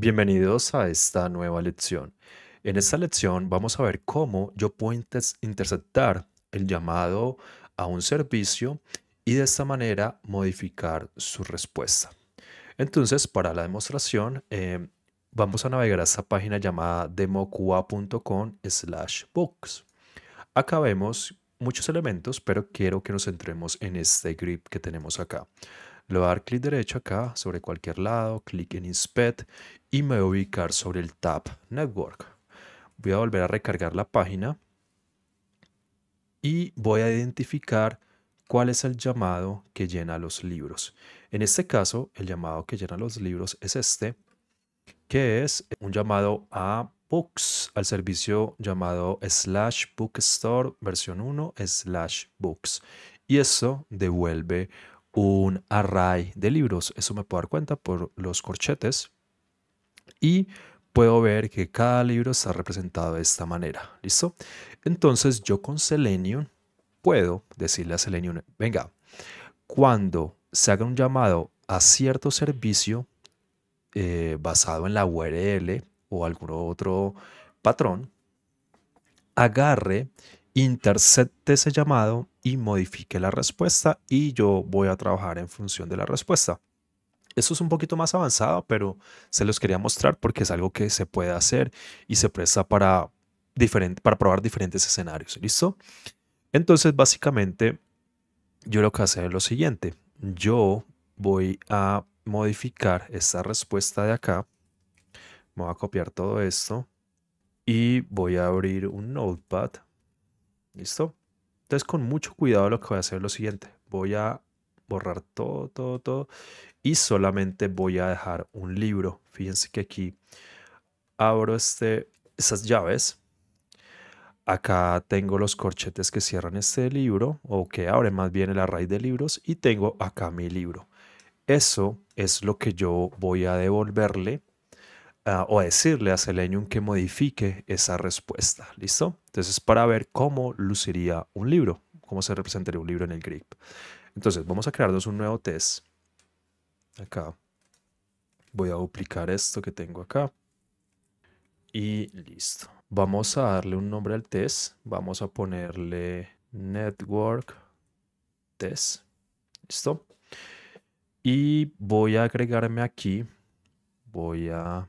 Bienvenidos a esta nueva lección. En esta lección vamos a ver cómo yo puedo interceptar el llamado a un servicio y de esta manera modificar su respuesta. Entonces, para la demostración, em, vamos a navegar a esta página llamada democua.com slash books. Acá vemos muchos elementos, pero quiero que nos centremos en este grip que tenemos acá. Le voy a dar clic derecho acá sobre cualquier lado, clic en Inspect y me voy a ubicar sobre el tab Network. Voy a volver a recargar la página y voy a identificar cuál es el llamado que llena los libros. En este caso, el llamado que llena los libros es este, que es un llamado a Books, al servicio llamado slash bookstore versión 1 slash books. Y eso devuelve un array de libros. Eso me puedo dar cuenta por los corchetes y puedo ver que cada libro está representado de esta manera. ¿Listo? Entonces yo con Selenium puedo decirle a Selenium, venga, cuando se haga un llamado a cierto servicio eh, basado en la URL o algún otro patrón, agarre, intercepte ese llamado y modifique la respuesta y yo voy a trabajar en función de la respuesta. eso es un poquito más avanzado, pero se los quería mostrar porque es algo que se puede hacer y se presta para, diferente, para probar diferentes escenarios. ¿Listo? Entonces, básicamente, yo lo que hace es lo siguiente. Yo voy a modificar esta respuesta de acá. Me voy a copiar todo esto y voy a abrir un notepad. ¿Listo? Entonces con mucho cuidado lo que voy a hacer es lo siguiente. Voy a borrar todo, todo, todo. Y solamente voy a dejar un libro. Fíjense que aquí abro este, estas llaves. Acá tengo los corchetes que cierran este libro o que abre más bien el array de libros y tengo acá mi libro. Eso es lo que yo voy a devolverle o decirle a Selenium que modifique esa respuesta. ¿Listo? Entonces, para ver cómo luciría un libro, cómo se representaría un libro en el grip. Entonces, vamos a crearnos un nuevo test. Acá. Voy a duplicar esto que tengo acá. Y listo. Vamos a darle un nombre al test. Vamos a ponerle network test. ¿Listo? Y voy a agregarme aquí. Voy a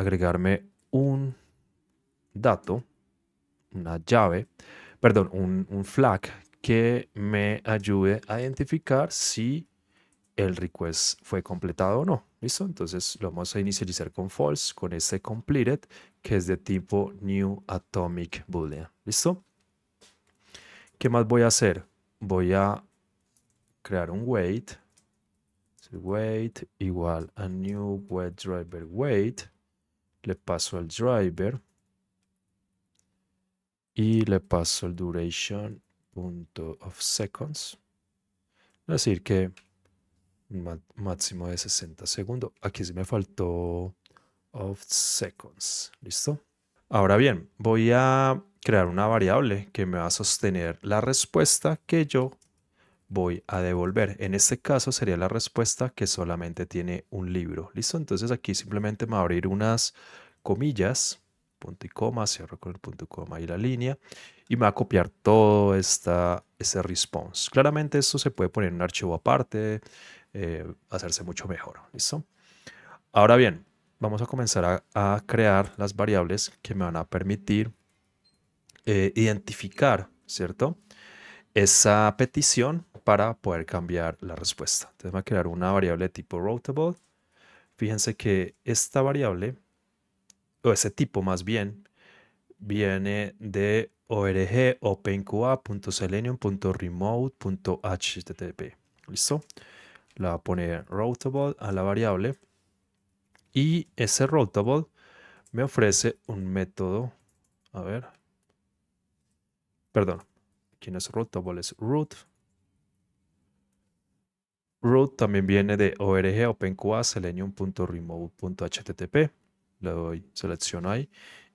agregarme un dato, una llave, perdón, un, flag que me ayude a identificar si el request fue completado o no. ¿Listo? Entonces lo vamos a inicializar con false, con este completed, que es de tipo new atomic boolean. ¿Listo? ¿Qué más voy a hacer? Voy a crear un wait. Wait igual a new web driver wait le paso el driver y le paso el duration punto of seconds. Es decir, que máximo de 60 segundos. Aquí sí me faltó of seconds. ¿Listo? Ahora bien, voy a crear una variable que me va a sostener la respuesta que yo voy a devolver. En este caso sería la respuesta que solamente tiene un libro. ¿Listo? Entonces aquí simplemente me va a abrir unas comillas, punto y coma, cierro con el punto y coma y la línea, y me va a copiar todo esta, este response. Claramente esto se puede poner en un archivo aparte, eh, hacerse mucho mejor. ¿Listo? Ahora bien, vamos a comenzar a, crear las variables que me van a permitir eh, identificar, ¿cierto? Esa petición para poder cambiar la respuesta. Entonces voy a crear una variable de tipo rotable, Fíjense que esta variable, o ese tipo más bien, viene de org ¿Listo? La voy a poner rotable a la variable. Y ese rotable me ofrece un método. A ver. Perdón. Aquí es rotable es root Root también viene de org openqa selenium.remove.http. Le doy, selecciono ahí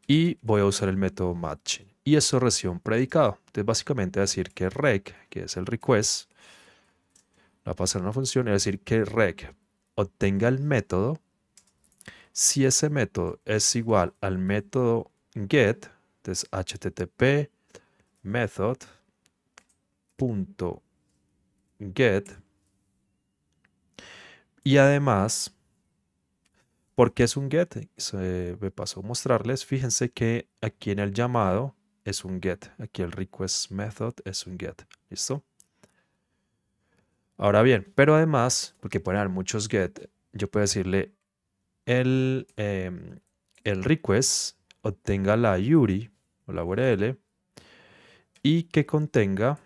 y voy a usar el método matching. Y eso recibe un predicado. Entonces, básicamente decir que rec, que es el request, va a pasar una función y decir que rec obtenga el método. Si ese método es igual al método get, entonces http method.get y además, porque es un get? Se me pasó a mostrarles. Fíjense que aquí en el llamado es un get. Aquí el request method es un get. ¿Listo? Ahora bien, pero además, porque pueden haber muchos get, yo puedo decirle el, em, el request obtenga la URI o la URL y que contenga,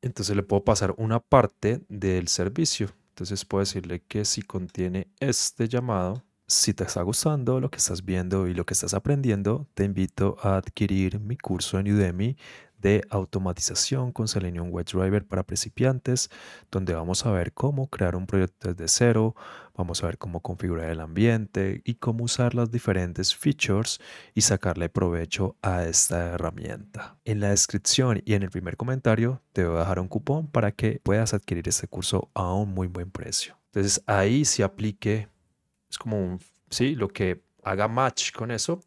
entonces le puedo pasar una parte del servicio entonces puedo decirle que si contiene este llamado, si te está gustando lo que estás viendo y lo que estás aprendiendo, te invito a adquirir mi curso en Udemy de automatización con Selenium WebDriver para principiantes, donde vamos a ver cómo crear un proyecto desde cero, vamos a ver cómo configurar el ambiente y cómo usar las diferentes features y sacarle provecho a esta herramienta. En la descripción y en el primer comentario te voy a dejar un cupón para que puedas adquirir este curso a un muy buen precio. Entonces ahí se aplique es como un, sí, lo que haga match con eso.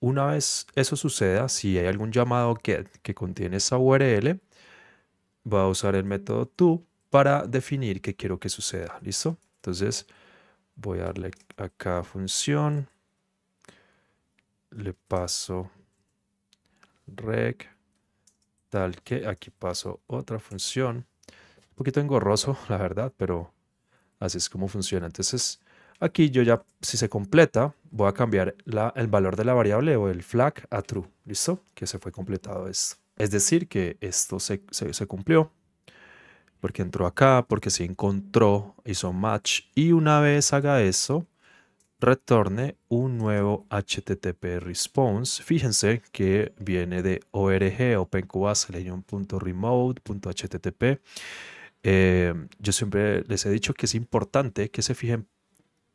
Una vez eso suceda, si hay algún llamado get que contiene esa URL, va a usar el método to para definir qué quiero que suceda. ¿Listo? Entonces voy a darle acá función. Le paso rec tal que aquí paso otra función. Un poquito engorroso, la verdad, pero así es como funciona. Entonces, Aquí yo ya, si se completa, voy a cambiar el valor de la variable o el flag a true. ¿Listo? Que se fue completado esto. Es decir, que esto se, cumplió porque entró acá, porque se encontró, hizo match. Y una vez haga eso, retorne un nuevo HTTP response. Fíjense que viene de org, eh, yo siempre les he dicho que es importante que se fijen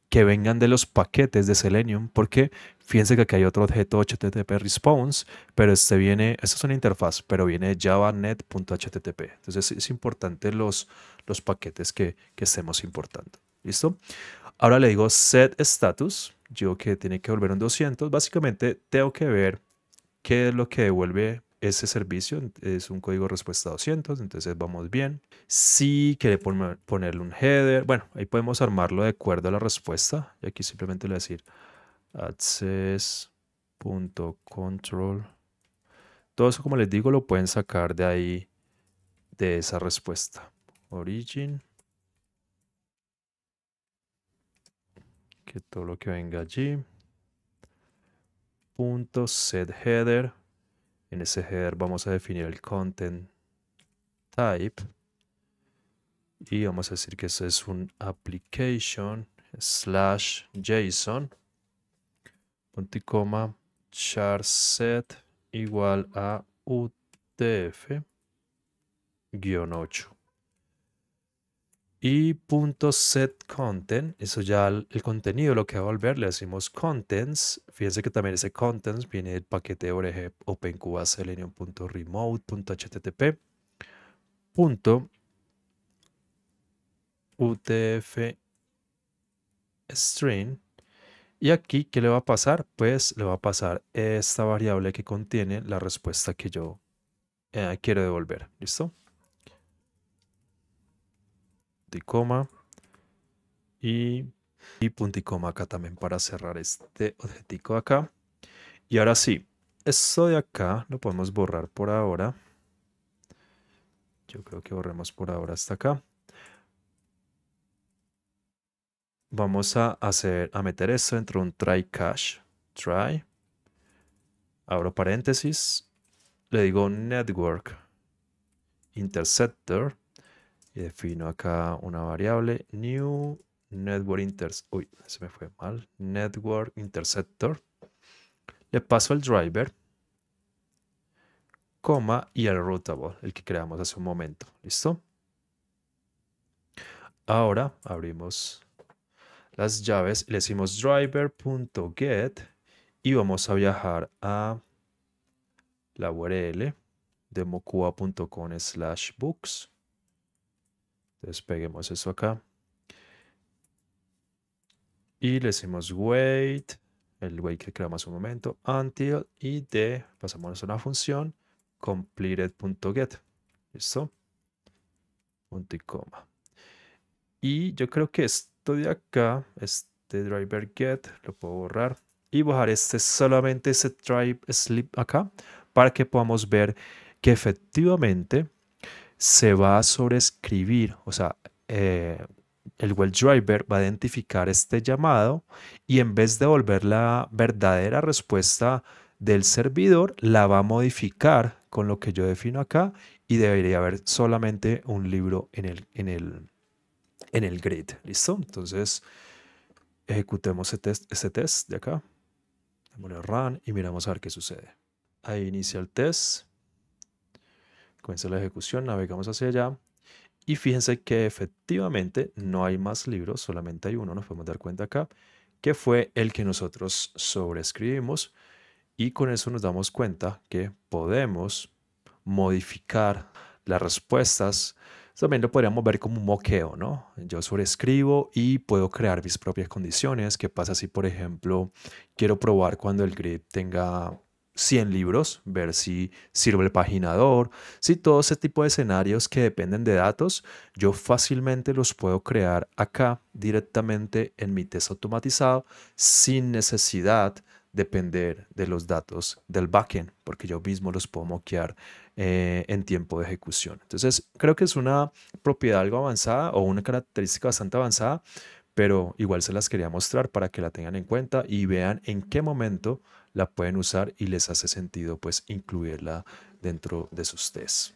que vengan de los paquetes de Selenium, porque fíjense que aquí hay otro objeto HTTP response, pero este viene, esta es una interfaz, pero viene de javanet.http. Entonces es importante los, los paquetes que, estemos importando. ¿Listo? Ahora le digo set status, yo que tiene que volver un 200. Básicamente tengo que ver qué es lo que devuelve ese servicio es un código respuesta 200, entonces vamos bien. Si quiere ponerle un header, bueno, ahí podemos armarlo de acuerdo a la respuesta. Y aquí simplemente le voy a decir access.control. Todo eso, como les digo, lo pueden sacar de ahí, de esa respuesta. Origin. Que todo lo que venga allí. Punto set header en ese header vamos a definir el content type y vamos a decir que ese es un application slash json punto y coma char set igual a utf 8 y punto content, eso ya el, contenido, lo que va a volver, le decimos contents. Fíjense que también ese contents viene del paquete org opencuba utf string. Y aquí, ¿qué le va a pasar? Pues le va a pasar esta variable que contiene la respuesta que yo eh, quiero devolver. ¿Listo? y coma. Y, punto y coma acá también para cerrar este objetivo acá. Y ahora sí, esto de acá lo podemos borrar por ahora. Yo creo que borremos por ahora hasta acá. Vamos a hacer, a meter esto dentro de un try cache. Try. Abro paréntesis. Le digo network interceptor defino acá una variable new network interceptor. Uy, se me fue mal. Network interceptor. Le paso el driver, coma y el rotable, el que creamos hace un momento. ¿Listo? Ahora abrimos las llaves, le decimos driver.get y vamos a viajar a la URL de slash books despeguemos eso acá. Y le decimos wait, el wait que creamos un momento, until y de, pasamos a una función, completed.get. ¿Listo? Punto y coma. Y yo creo que esto de acá, este driver get, lo puedo borrar y bajar este solamente ese drive sleep acá para que podamos ver que efectivamente se va a sobreescribir, o sea, eh, el web driver va a identificar este llamado y en vez de volver la verdadera respuesta del servidor, la va a modificar con lo que yo defino acá y debería haber solamente un libro en el, en el, grid. ¿Listo? Entonces, ejecutemos este test, de acá. a run y miramos a ver qué sucede. Ahí inicia el test. Comienza la ejecución, navegamos hacia allá. Y fíjense que efectivamente no hay más libros, solamente hay uno, nos podemos dar cuenta acá, que fue el que nosotros sobreescribimos. Y con eso nos damos cuenta que podemos modificar las respuestas. También lo podríamos ver como un moqueo, ¿no? Yo sobrescribo y puedo crear mis propias condiciones. ¿Qué pasa si, por ejemplo, quiero probar cuando el grid tenga 100 libros, ver si sirve el paginador, si todo ese tipo de escenarios que dependen de datos, yo fácilmente los puedo crear acá directamente en mi test automatizado sin necesidad depender de los datos del backend, porque yo mismo los puedo moquear eh, en tiempo de ejecución. Entonces, creo que es una propiedad algo avanzada o una característica bastante avanzada, pero igual se las quería mostrar para que la tengan en cuenta y vean en qué momento la pueden usar y les hace sentido pues incluirla dentro de sus tests.